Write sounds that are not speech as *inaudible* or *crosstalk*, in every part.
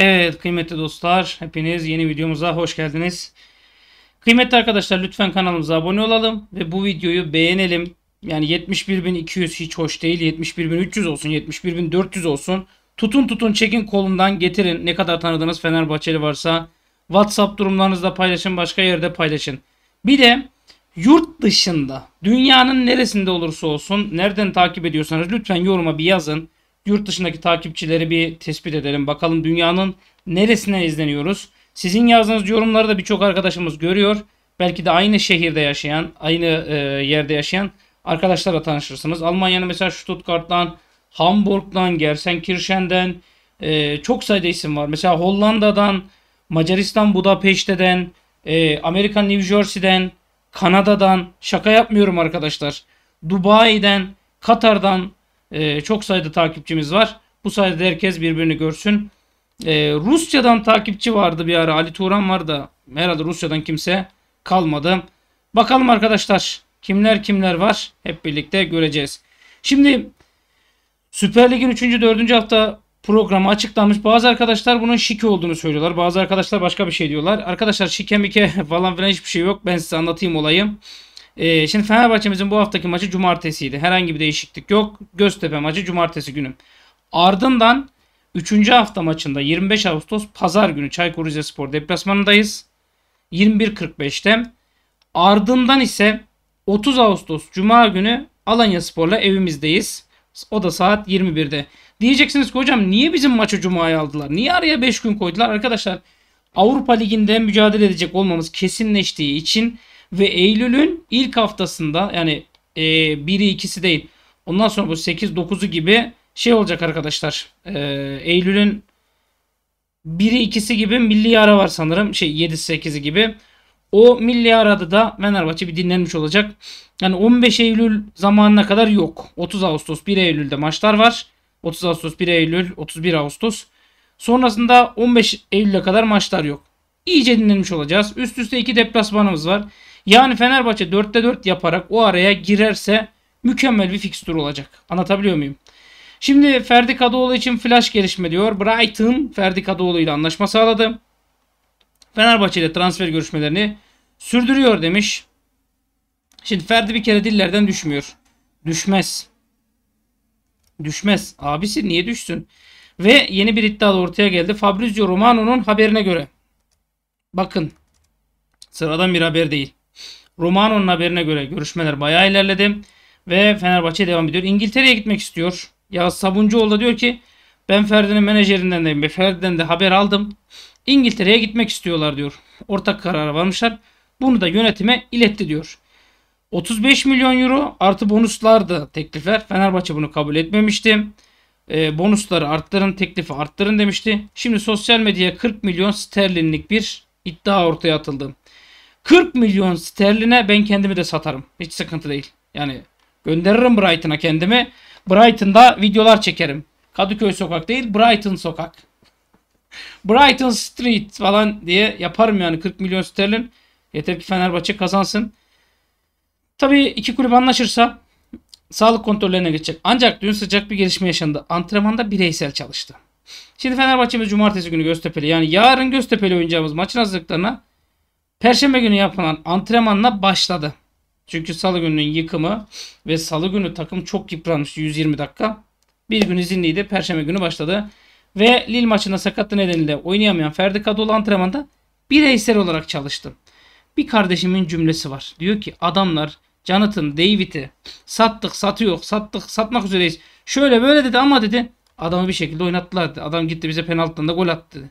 Evet kıymetli dostlar hepiniz yeni videomuza hoş geldiniz. Kıymetli arkadaşlar lütfen kanalımıza abone olalım ve bu videoyu beğenelim. Yani 71.200 hiç hoş değil 71.300 olsun 71.400 olsun. Tutun tutun çekin kolundan getirin ne kadar tanıdığınız Fenerbahçeli varsa. WhatsApp durumlarınızda paylaşın başka yerde paylaşın. Bir de yurt dışında dünyanın neresinde olursa olsun nereden takip ediyorsanız lütfen yoruma bir yazın yurt dışındaki takipçileri bir tespit edelim. Bakalım dünyanın neresine izleniyoruz. Sizin yazdığınız yorumları da birçok arkadaşımız görüyor. Belki de aynı şehirde yaşayan, aynı e, yerde yaşayan arkadaşlarla tanışırsınız. Almanya'nın mesela Stuttgart'tan, Hamburg'dan, Gelsenkirchen'den e, çok sayıda isim var. Mesela Hollanda'dan, Macaristan Budapeşte'den, e, Amerika New Jersey'den, Kanada'dan, şaka yapmıyorum arkadaşlar. Dubai'den, Katar'dan, e, çok sayıda takipçimiz var. Bu sayede herkes birbirini görsün. E, Rusya'dan takipçi vardı bir ara. Ali Turan var da herhalde Rusya'dan kimse kalmadı. Bakalım arkadaşlar kimler kimler var hep birlikte göreceğiz. Şimdi Süper Lig'in 3. 4. hafta programı açıklanmış. Bazı arkadaşlar bunun şike olduğunu söylüyorlar. Bazı arkadaşlar başka bir şey diyorlar. Arkadaşlar şike mike *laughs* falan filan hiçbir şey yok. Ben size anlatayım olayı. Ee, şimdi Fenerbahçe'mizin bu haftaki maçı cumartesiydi. Herhangi bir değişiklik yok. Göztepe maçı cumartesi günü. Ardından 3. hafta maçında 25 Ağustos pazar günü Çaykur Rizespor deplasmanındayız. 21.45'te. Ardından ise 30 Ağustos Cuma günü Alanya Spor'la evimizdeyiz. O da saat 21'de. Diyeceksiniz ki hocam niye bizim maçı Cuma'ya aldılar? Niye araya 5 gün koydular? Arkadaşlar Avrupa Ligi'nde mücadele edecek olmamız kesinleştiği için ve Eylül'ün ilk haftasında yani e, biri ikisi değil. Ondan sonra bu 8-9'u gibi şey olacak arkadaşlar. E, Eylül'ün biri ikisi gibi milli ara var sanırım. Şey 7-8'i gibi. O milli arada da Fenerbahçe bir dinlenmiş olacak. Yani 15 Eylül zamanına kadar yok. 30 Ağustos 1 Eylül'de maçlar var. 30 Ağustos 1 Eylül 31 Ağustos. Sonrasında 15 Eylül'e kadar maçlar yok. İyice dinlenmiş olacağız. Üst üste iki deplasmanımız var. Yani Fenerbahçe 4'te 4 yaparak o araya girerse mükemmel bir fikstür olacak. Anlatabiliyor muyum? Şimdi Ferdi Kadıoğlu için flash gelişme diyor. Brighton Ferdi Kadıoğlu ile anlaşma sağladı. Fenerbahçe ile transfer görüşmelerini sürdürüyor demiş. Şimdi Ferdi bir kere dillerden düşmüyor. Düşmez. Düşmez. Abisi niye düşsün? Ve yeni bir iddia da ortaya geldi. Fabrizio Romano'nun haberine göre. Bakın. Sıradan bir haber değil. Romano'nun haberine göre görüşmeler bayağı ilerledi ve Fenerbahçe devam ediyor. İngiltere'ye gitmek istiyor. Ya Sabuncuoğlu da diyor ki ben Ferdi'nin menajerinden de Ferdi'den de haber aldım. İngiltere'ye gitmek istiyorlar diyor. Ortak karara varmışlar. Bunu da yönetime iletti diyor. 35 milyon euro artı bonuslar da teklifler. Fenerbahçe bunu kabul etmemişti. E, bonusları arttırın, teklifi arttırın demişti. Şimdi sosyal medyaya 40 milyon sterlinlik bir iddia ortaya atıldı. 40 milyon sterline ben kendimi de satarım. Hiç sıkıntı değil. Yani gönderirim Brighton'a kendimi. Brighton'da videolar çekerim. Kadıköy sokak değil Brighton sokak. *laughs* Brighton Street falan diye yaparım yani 40 milyon sterlin. Yeter ki Fenerbahçe kazansın. Tabii iki kulüp anlaşırsa sağlık kontrollerine geçecek. Ancak dün sıcak bir gelişme yaşandı. Antrenmanda bireysel çalıştı. Şimdi Fenerbahçe'miz cumartesi günü Göztepe'li. Yani yarın Göztepe'li oynayacağımız maçın hazırlıklarına Perşembe günü yapılan antrenmanla başladı. Çünkü salı gününün yıkımı ve salı günü takım çok yıpranmış 120 dakika. Bir gün izinliydi. Perşembe günü başladı. Ve Lille maçında sakatlı nedeniyle oynayamayan Ferdi Kadıoğlu antrenmanda bireysel olarak çalıştı. Bir kardeşimin cümlesi var. Diyor ki adamlar Jonathan David'i sattık satıyor sattık satmak üzereyiz. Şöyle böyle dedi ama dedi adamı bir şekilde oynattılar. Dedi. Adam gitti bize penaltıdan da gol attı. Dedi.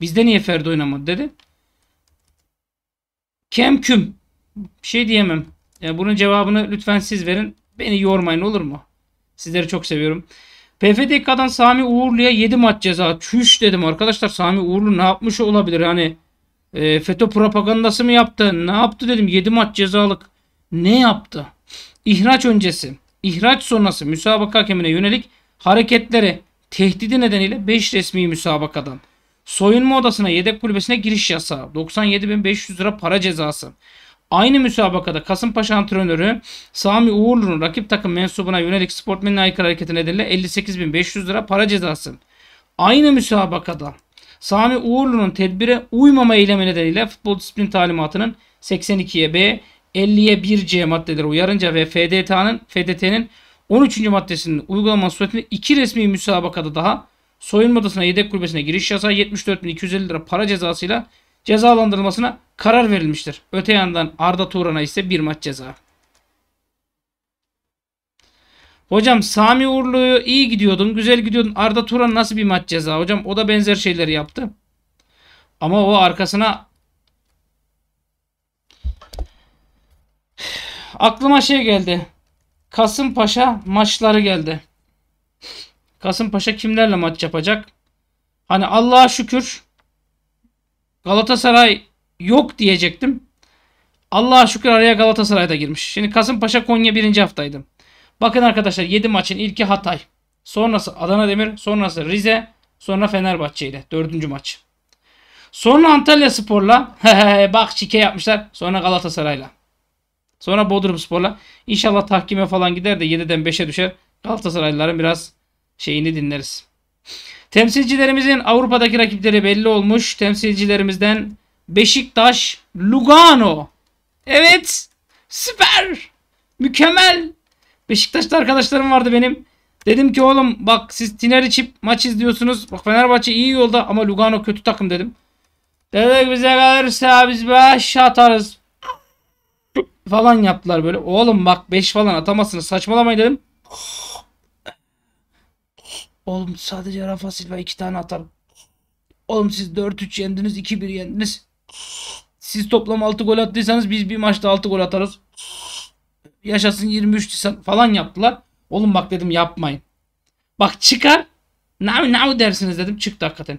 Bizde niye Ferdi oynamadı dedi. Kem küm. Bir şey diyemem. Yani bunun cevabını lütfen siz verin. Beni yormayın olur mu? Sizleri çok seviyorum. PFDK'dan Sami Uğurlu'ya 7 maç ceza. Çüş dedim arkadaşlar. Sami Uğurlu ne yapmış olabilir? Hani e, FETÖ propagandası mı yaptı? Ne yaptı dedim. 7 maç cezalık. Ne yaptı? İhraç öncesi, ihraç sonrası müsabaka hakemine yönelik hareketleri tehdidi nedeniyle 5 resmi müsabakadan Soyunma odasına yedek kulübesine giriş yasağı. 97.500 lira para cezası. Aynı müsabakada Kasımpaşa antrenörü Sami Uğurlu'nun rakip takım mensubuna yönelik sportmenine aykırı hareketi nedeniyle 58.500 lira para cezası. Aynı müsabakada Sami Uğurlu'nun tedbire uymama eylemi nedeniyle futbol disiplin talimatının 82'ye B, 50'ye 1C maddeleri uyarınca ve FDT'nin FDT'nin 13. maddesinin uygulama suretinde iki resmi müsabakada daha soyunma odasına yedek kulübesine giriş yasağı 74.250 lira para cezasıyla cezalandırılmasına karar verilmiştir. Öte yandan Arda Turan'a ise bir maç ceza. Hocam Sami Uğurlu'yu iyi gidiyordun, güzel gidiyordun. Arda Turan nasıl bir maç ceza? Hocam o da benzer şeyleri yaptı. Ama o arkasına *sighs* aklıma şey geldi. Kasımpaşa maçları geldi. Kasımpaşa kimlerle maç yapacak? Hani Allah'a şükür Galatasaray yok diyecektim. Allah'a şükür araya Galatasaray da girmiş. Şimdi Kasımpaşa Konya birinci haftaydı. Bakın arkadaşlar 7 maçın ilki Hatay. Sonrası Adana Demir. Sonrası Rize. Sonra Fenerbahçe ile. Dördüncü maç. Sonra Antalya Spor'la. bak şike yapmışlar. Sonra Galatasaray'la. Sonra Bodrum Spor'la. İnşallah tahkime falan gider de 7'den 5'e düşer. Galatasaraylıların biraz şeyini dinleriz. Temsilcilerimizin Avrupa'daki rakipleri belli olmuş. Temsilcilerimizden Beşiktaş, Lugano. Evet. Süper. Mükemmel. Beşiktaş'ta arkadaşlarım vardı benim. Dedim ki oğlum bak siz tiner içip maç izliyorsunuz. Bak Fenerbahçe iyi yolda ama Lugano kötü takım dedim. Dedik bize gelirse biz 5 atarız. falan yaptılar böyle. Oğlum bak 5 falan atamazsınız saçmalamayın dedim. Oğlum sadece Rafa Silva iki tane atar. Oğlum siz 4-3 yendiniz 2-1 yendiniz. Siz toplam 6 gol attıysanız biz bir maçta 6 gol atarız. Yaşasın 23 falan yaptılar. Oğlum bak dedim yapmayın. Bak çıkar. Now now dersiniz dedim. Çıktı hakikaten.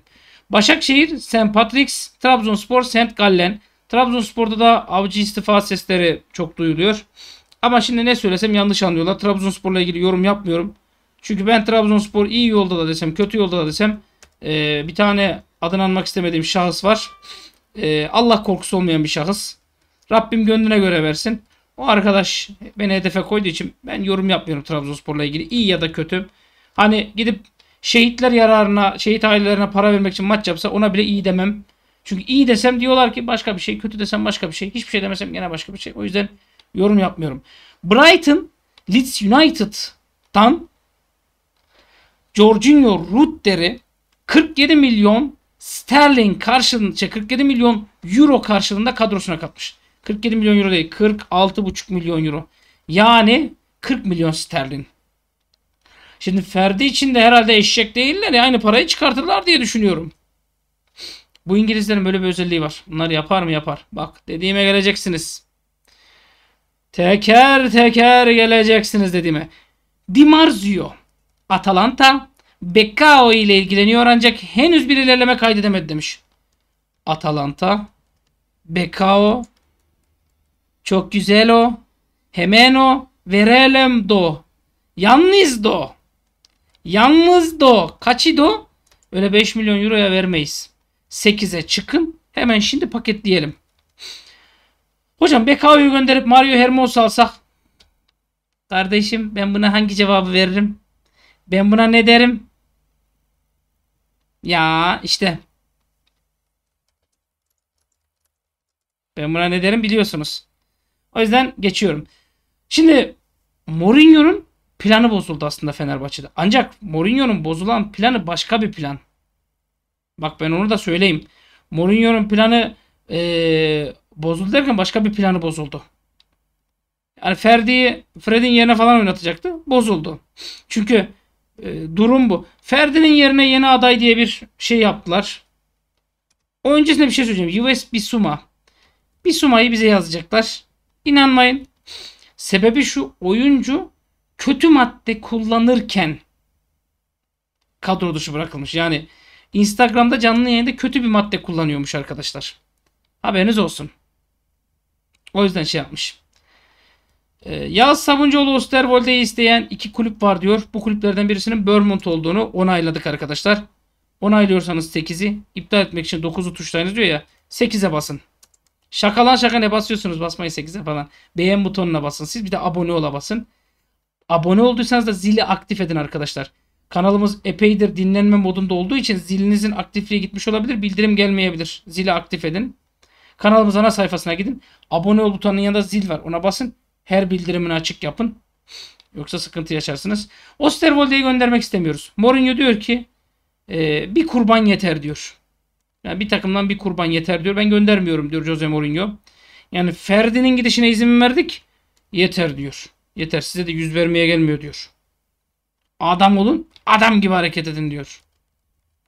Başakşehir, St. Patrick's, Trabzonspor, St. Gallen. Trabzonspor'da da avcı istifa sesleri çok duyuluyor. Ama şimdi ne söylesem yanlış anlıyorlar. Trabzonspor'la ilgili yorum yapmıyorum. Çünkü ben Trabzonspor iyi yolda da desem kötü yolda da desem e, bir tane adını anmak istemediğim şahıs var. E, Allah korkusu olmayan bir şahıs. Rabbim gönlüne göre versin. O arkadaş beni hedefe koyduğu için ben yorum yapmıyorum Trabzonspor'la ilgili. iyi ya da kötü. Hani gidip şehitler yararına, şehit ailelerine para vermek için maç yapsa ona bile iyi demem. Çünkü iyi desem diyorlar ki başka bir şey, kötü desem başka bir şey, hiçbir şey demesem gene başka bir şey. O yüzden yorum yapmıyorum. Brighton Leeds United'tan Jorginho Rutter'i 47 milyon sterlin karşılığında 47 şey, milyon euro karşılığında kadrosuna katmış. 47 milyon euro değil 46,5 milyon euro. Yani 40 milyon sterlin. Şimdi Ferdi için de herhalde eşek değiller ya aynı parayı çıkartırlar diye düşünüyorum. Bu İngilizlerin böyle bir özelliği var. Bunlar yapar mı yapar. Bak dediğime geleceksiniz. Teker teker geleceksiniz dediğime. Dimarzio. Atalanta Beccao ile ilgileniyor ancak henüz bir ilerleme kaydedemedi demiş. Atalanta Beccao çok güzel o. hemen o verelim do. Yalnız do. Yalnız do. Kaçı do? Öyle 5 milyon euroya vermeyiz. 8'e çıkın. Hemen şimdi paketleyelim. Hocam Bekao'yu gönderip Mario Hermoso alsak. Kardeşim ben buna hangi cevabı veririm? Ben buna ne derim? Ya işte. Ben buna ne derim biliyorsunuz. O yüzden geçiyorum. Şimdi Mourinho'nun planı bozuldu aslında Fenerbahçe'de. Ancak Mourinho'nun bozulan planı başka bir plan. Bak ben onu da söyleyeyim. Mourinho'nun planı ee, bozuldu derken başka bir planı bozuldu. Yani Ferdi'yi Fred'in yerine falan oynatacaktı. Bozuldu. Çünkü e, durum bu. Ferdi'nin yerine yeni aday diye bir şey yaptılar. O öncesinde bir şey söyleyeceğim. US Bisuma. Bisuma'yı bize yazacaklar. İnanmayın. Sebebi şu oyuncu kötü madde kullanırken kadro dışı bırakılmış. Yani Instagram'da canlı yayında kötü bir madde kullanıyormuş arkadaşlar. Haberiniz olsun. O yüzden şey yapmış. Ee, Yağız Sabuncuoğlu Osterwolde'yi isteyen iki kulüp var diyor. Bu kulüplerden birisinin Bournemouth olduğunu onayladık arkadaşlar. Onaylıyorsanız 8'i iptal etmek için 9'u tuşlayınız diyor ya. 8'e basın. Şakalan şaka ne basıyorsunuz basmayın 8'e falan. Beğen butonuna basın siz bir de abone ola basın. Abone olduysanız da zili aktif edin arkadaşlar. Kanalımız epeydir dinlenme modunda olduğu için zilinizin aktifliği gitmiş olabilir. Bildirim gelmeyebilir. Zili aktif edin. Kanalımız ana sayfasına gidin. Abone ol butonunun yanında zil var. Ona basın. Her bildirimini açık yapın. Yoksa sıkıntı yaşarsınız. Osterwolde'yi göndermek istemiyoruz. Mourinho diyor ki e, bir kurban yeter diyor. Yani bir takımdan bir kurban yeter diyor. Ben göndermiyorum diyor Jose Mourinho. Yani Ferdi'nin gidişine izin verdik. Yeter diyor. Yeter size de yüz vermeye gelmiyor diyor. Adam olun. Adam gibi hareket edin diyor.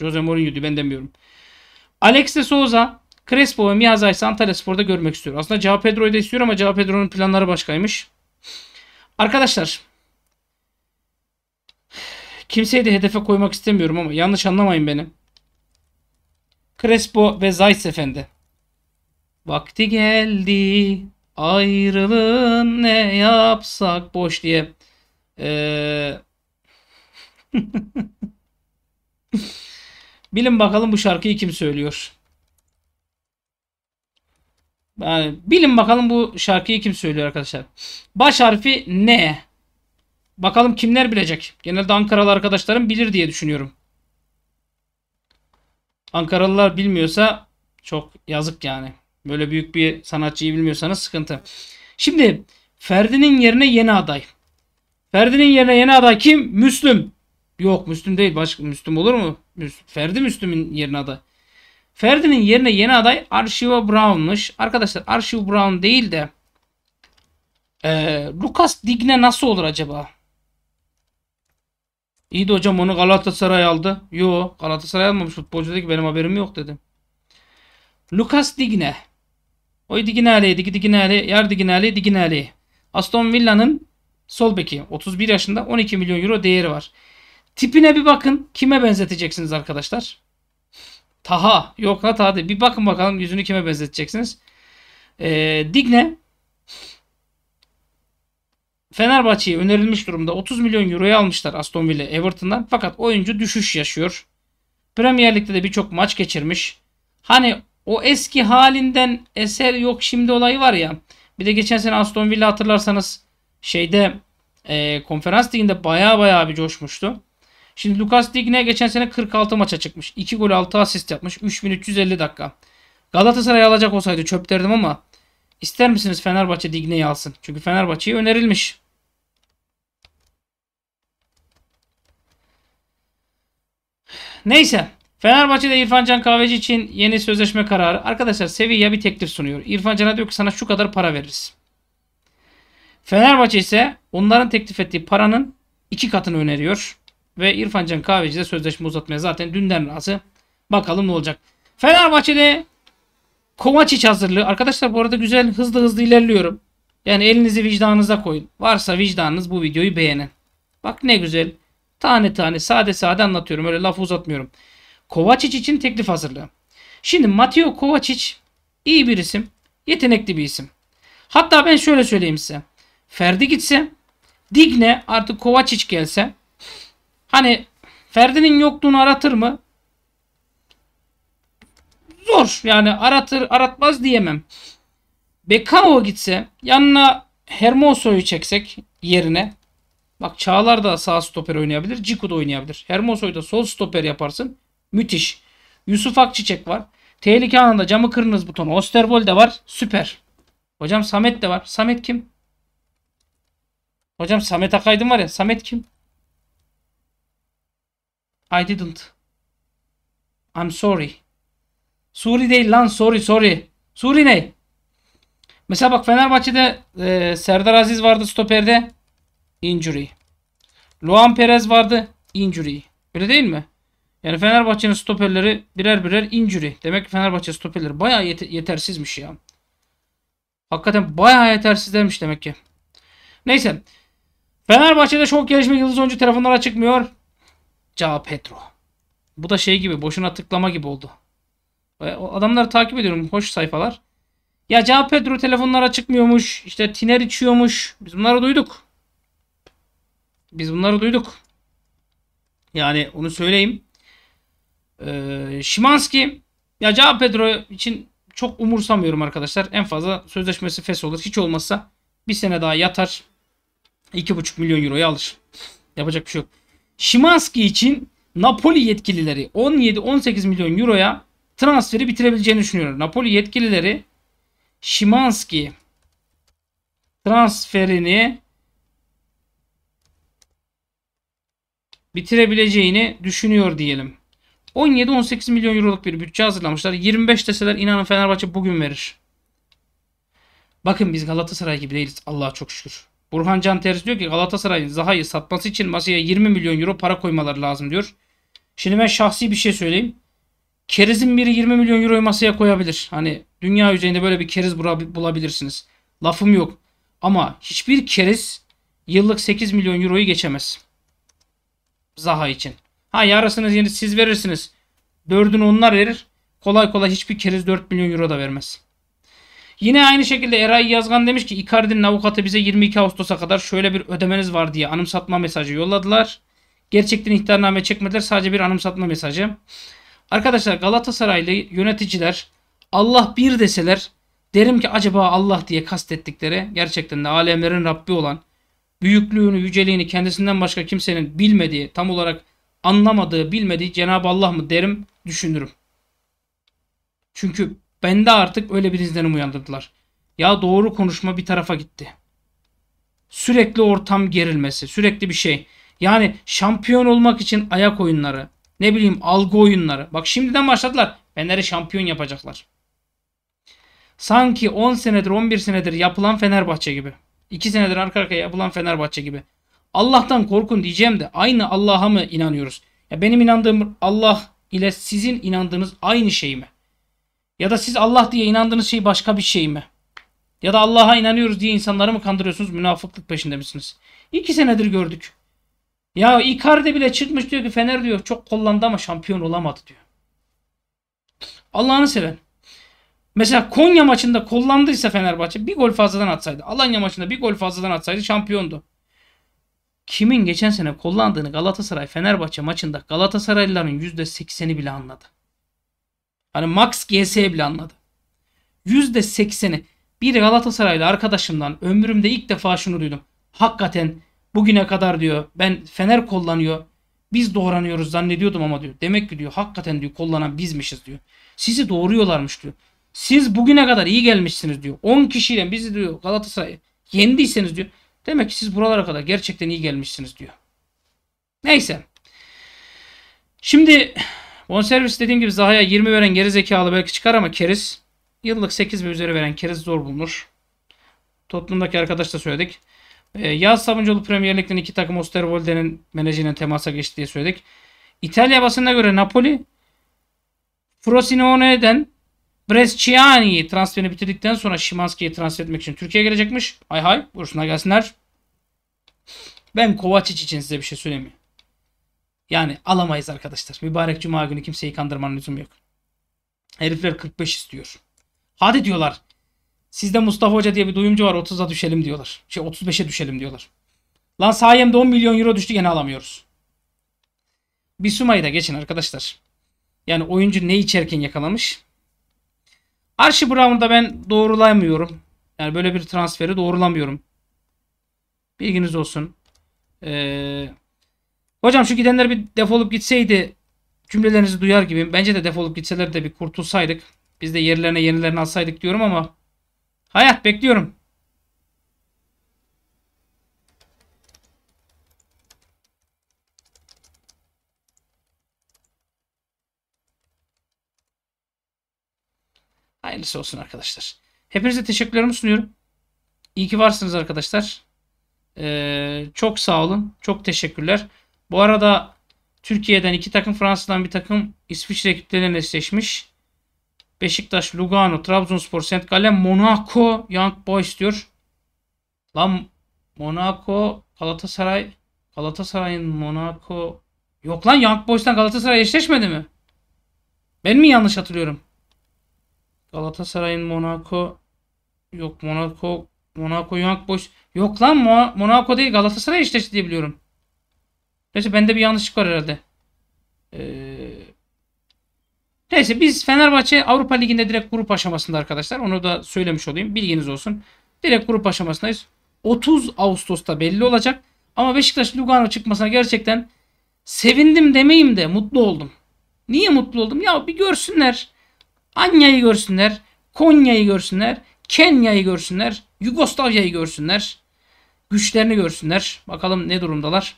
Jose Mourinho diyor ben demiyorum. Alex de Souza Crespo ve Miyaza ise Antalya Spor'da görmek istiyor. Aslında Cao Pedro'yu da istiyor ama Cao Pedro'nun planları başkaymış. Arkadaşlar kimseyi de hedefe koymak istemiyorum ama yanlış anlamayın beni. Crespo ve Zayt Efendi. Vakti geldi ayrılın ne yapsak boş diye. Ee... *laughs* Bilin bakalım bu şarkıyı kim söylüyor. Yani bilin bakalım bu şarkıyı kim söylüyor arkadaşlar. Baş harfi N. Bakalım kimler bilecek. Genelde Ankaralı arkadaşlarım bilir diye düşünüyorum. Ankaralılar bilmiyorsa çok yazık yani. Böyle büyük bir sanatçıyı bilmiyorsanız sıkıntı. Şimdi Ferdi'nin yerine yeni aday. Ferdi'nin yerine yeni aday kim? Müslüm. Yok Müslüm değil. Başka Müslüm olur mu? Ferdi Müslüm'ün yerine aday. Ferdi'nin yerine yeni aday Arşiva Brown'muş. Arkadaşlar Arşiva Brown değil de e, Lucas Digne nasıl olur acaba? İyi de hocam onu Galatasaray aldı. Yo Galatasaray almamış futbolcu dedi ki benim haberim yok dedi. Lucas Digne. Oy Digne Ali, Digne Digne Ali, Yar Digne Ali, Digne Ali. Aston Villa'nın sol beki. 31 yaşında 12 milyon euro değeri var. Tipine bir bakın. Kime benzeteceksiniz arkadaşlar? Taha. Yok la Taha değil. Bir bakın bakalım yüzünü kime benzeteceksiniz. Ee, Digne Fenerbahçe'ye önerilmiş durumda 30 milyon euroya almışlar Aston Villa Everton'dan. Fakat oyuncu düşüş yaşıyor. Premier Lig'de de birçok maç geçirmiş. Hani o eski halinden eser yok şimdi olayı var ya. Bir de geçen sene Aston Villa hatırlarsanız şeyde e, konferans liginde baya baya bir coşmuştu. Şimdi Lucas Digne geçen sene 46 maça çıkmış. 2 gol 6 asist yapmış. 3350 dakika. Galatasaray alacak olsaydı çöp derdim ama ister misiniz Fenerbahçe Digne'yi alsın? Çünkü Fenerbahçe'ye önerilmiş. Neyse. Fenerbahçe'de İrfan Can Kahveci için yeni sözleşme kararı. Arkadaşlar Sevilla bir teklif sunuyor. İrfan Can'a diyor ki sana şu kadar para veririz. Fenerbahçe ise onların teklif ettiği paranın iki katını öneriyor ve İrfan Can Kahveci de sözleşme uzatmaya zaten dünden razı. Bakalım ne olacak. Fenerbahçe'de Kovacic hazırlığı. Arkadaşlar bu arada güzel hızlı hızlı ilerliyorum. Yani elinizi vicdanınıza koyun. Varsa vicdanınız bu videoyu beğenin. Bak ne güzel. Tane tane sade sade anlatıyorum. Öyle laf uzatmıyorum. Kovacic için teklif hazırlığı. Şimdi Mateo Kovacic iyi bir isim. Yetenekli bir isim. Hatta ben şöyle söyleyeyim size. Ferdi gitse Digne artık Kovacic gelse Hani Ferdi'nin yokluğunu aratır mı? Zor. Yani aratır aratmaz diyemem. Bekao gitse yanına Hermoso'yu çeksek yerine. Bak Çağlar da sağ stoper oynayabilir. Ciku da oynayabilir. Hermoso'yu da sol stoper yaparsın. Müthiş. Yusuf Akçiçek var. Tehlike anında camı kırınız butonu. Osterbol de var. Süper. Hocam Samet de var. Samet kim? Hocam Samet Akaydın var ya. Samet kim? I didn't. I'm sorry. Suri değil lan sorry sorry. Suri ne? Mesela bak Fenerbahçe'de e, Serdar Aziz vardı stoperde. Injury. Luan Perez vardı. Injury. Öyle değil mi? Yani Fenerbahçe'nin stoperleri birer birer injury. Demek ki Fenerbahçe stoperleri bayağı yet yetersizmiş ya. Hakikaten bayağı yetersizlermiş demek ki. Neyse. Fenerbahçe'de çok gelişme yıldız oyuncu telefonlara çıkmıyor. Ca Petro. Bu da şey gibi boşuna tıklama gibi oldu. E, adamları takip ediyorum. Hoş sayfalar. Ya Ca Pedro telefonlara çıkmıyormuş. İşte tiner içiyormuş. Biz bunları duyduk. Biz bunları duyduk. Yani onu söyleyeyim. Ee, Şimanski ya Ca Pedro için çok umursamıyorum arkadaşlar. En fazla sözleşmesi fes olur. Hiç olmazsa bir sene daha yatar. 2,5 milyon euroya alır. *laughs* Yapacak bir şey yok. Şimanski için Napoli yetkilileri 17-18 milyon euroya transferi bitirebileceğini düşünüyor. Napoli yetkilileri Şimanski transferini bitirebileceğini düşünüyor diyelim. 17-18 milyon euroluk bir bütçe hazırlamışlar. 25 deseler inanın Fenerbahçe bugün verir. Bakın biz Galatasaray gibi değiliz. Allah'a çok şükür. Burhan Can Teris diyor ki Galatasaray'ın Zaha'yı satması için masaya 20 milyon euro para koymaları lazım diyor. Şimdi ben şahsi bir şey söyleyeyim. Kerizin biri 20 milyon euroyu masaya koyabilir. Hani dünya üzerinde böyle bir keriz bulabilirsiniz. Lafım yok. Ama hiçbir keriz yıllık 8 milyon euroyu geçemez. Zaha için. Ha yarısınız yeni siz verirsiniz. Dördünü onlar verir. Kolay kolay hiçbir keriz 4 milyon euro da vermez. Yine aynı şekilde Eray Yazgan demiş ki Icardi'nin avukatı bize 22 Ağustos'a kadar şöyle bir ödemeniz var diye anımsatma mesajı yolladılar. Gerçekten ihtarname çekmediler sadece bir anımsatma mesajı. Arkadaşlar Galatasaraylı yöneticiler Allah bir deseler derim ki acaba Allah diye kastettikleri gerçekten de alemlerin Rabbi olan büyüklüğünü, yüceliğini kendisinden başka kimsenin bilmediği, tam olarak anlamadığı, bilmediği Cenab-ı Allah mı derim, düşünürüm. Çünkü Bende artık öyle bir izlenim uyandırdılar. Ya doğru konuşma bir tarafa gitti. Sürekli ortam gerilmesi, sürekli bir şey. Yani şampiyon olmak için ayak oyunları, ne bileyim algı oyunları. Bak şimdiden başladılar. Fener'i şampiyon yapacaklar. Sanki 10 senedir 11 senedir yapılan Fenerbahçe gibi. 2 senedir arka arkaya yapılan Fenerbahçe gibi. Allah'tan korkun diyeceğim de aynı Allah'a mı inanıyoruz? Ya benim inandığım Allah ile sizin inandığınız aynı şey mi? Ya da siz Allah diye inandığınız şey başka bir şey mi? Ya da Allah'a inanıyoruz diye insanları mı kandırıyorsunuz? Münafıklık peşinde misiniz? İki senedir gördük. Ya Icardi bile çıkmış diyor ki Fener diyor çok kullandı ama şampiyon olamadı diyor. Allah'ını seven. Mesela Konya maçında kullandıysa Fenerbahçe bir gol fazladan atsaydı. Alanya maçında bir gol fazladan atsaydı şampiyondu. Kimin geçen sene kullandığını Galatasaray Fenerbahçe maçında Galatasaraylıların %80'i bile anladı. Hani Max GS bile anladı. %80'i bir Galatasaraylı arkadaşımdan ömrümde ilk defa şunu duydum. Hakikaten bugüne kadar diyor ben Fener kullanıyor. Biz doğranıyoruz zannediyordum ama diyor. Demek ki diyor hakikaten diyor kullanan bizmişiz diyor. Sizi doğruyorlarmış diyor. Siz bugüne kadar iyi gelmişsiniz diyor. 10 kişiyle bizi diyor Galatasaray yendiyseniz diyor. Demek ki siz buralara kadar gerçekten iyi gelmişsiniz diyor. Neyse. Şimdi On servis dediğim gibi Zaha'ya 20 veren geri zekalı belki çıkar ama Keriz yıllık 8 ve üzeri veren Keriz zor bulunur. Toplumdaki arkadaş da söyledik. Ee, Yaz Sabuncuoğlu Premier Lig'den iki takım Osterwolde'nin menajeriyle temasa geçti diye söyledik. İtalya basınına göre Napoli Frosinone'den Bresciani'yi transferini bitirdikten sonra Şimanski'yi transfer etmek için Türkiye'ye gelecekmiş. Hay hay buyursunlar gelsinler. Ben Kovacic için size bir şey söylemiyorum. Yani alamayız arkadaşlar. Mübarek cuma günü kimseyi kandırmanın lüzumu yok. Herifler 45 istiyor. Hadi diyorlar. Sizde Mustafa Hoca diye bir duyumcu var 30'a düşelim diyorlar. Şey 35'e düşelim diyorlar. Lan sayemde 10 milyon euro düştü gene alamıyoruz. Bir sumayı da geçin arkadaşlar. Yani oyuncu ne içerken yakalamış? Archie Brown'da ben doğrulamıyorum. Yani böyle bir transferi doğrulamıyorum. Bilginiz olsun. Ee, Hocam şu gidenler bir defolup gitseydi cümlelerinizi duyar gibi. Bence de defolup gitseler de bir kurtulsaydık. Biz de yerlerine yenilerini alsaydık diyorum ama hayat bekliyorum. Hayırlısı olsun arkadaşlar. Hepinize teşekkürlerimi sunuyorum. İyi ki varsınız arkadaşlar. Ee, çok sağ olun. Çok teşekkürler. Bu arada Türkiye'den iki takım, Fransa'dan bir takım İsviçre ekipleriyle eşleşmiş. Beşiktaş, Lugano, Trabzonspor, saint Gallen, Monaco, Young Boys diyor. Lan Monaco, Galatasaray, Galatasaray'ın Monaco... Yok lan Young Boys'tan Galatasaray eşleşmedi mi? Ben mi yanlış hatırlıyorum? Galatasaray'ın Monaco... Yok Monaco... Monaco Young Boys... Yok lan Mo Monaco değil Galatasaray eşleşti diye biliyorum. Gerçi bende bir yanlışlık var herhalde. Ee, neyse biz Fenerbahçe Avrupa Ligi'nde direkt grup aşamasında arkadaşlar. Onu da söylemiş olayım. Bilginiz olsun. Direkt grup aşamasındayız. 30 Ağustos'ta belli olacak. Ama Beşiktaş Lugano çıkmasına gerçekten sevindim demeyim de mutlu oldum. Niye mutlu oldum? Ya bir görsünler. Anya'yı görsünler. Konya'yı görsünler. Kenya'yı görsünler. Yugoslavya'yı görsünler. Güçlerini görsünler. Bakalım ne durumdalar.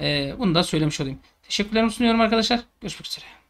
Ee, bunu da söylemiş olayım. Teşekkürlerimi sunuyorum arkadaşlar. Görüşmek üzere.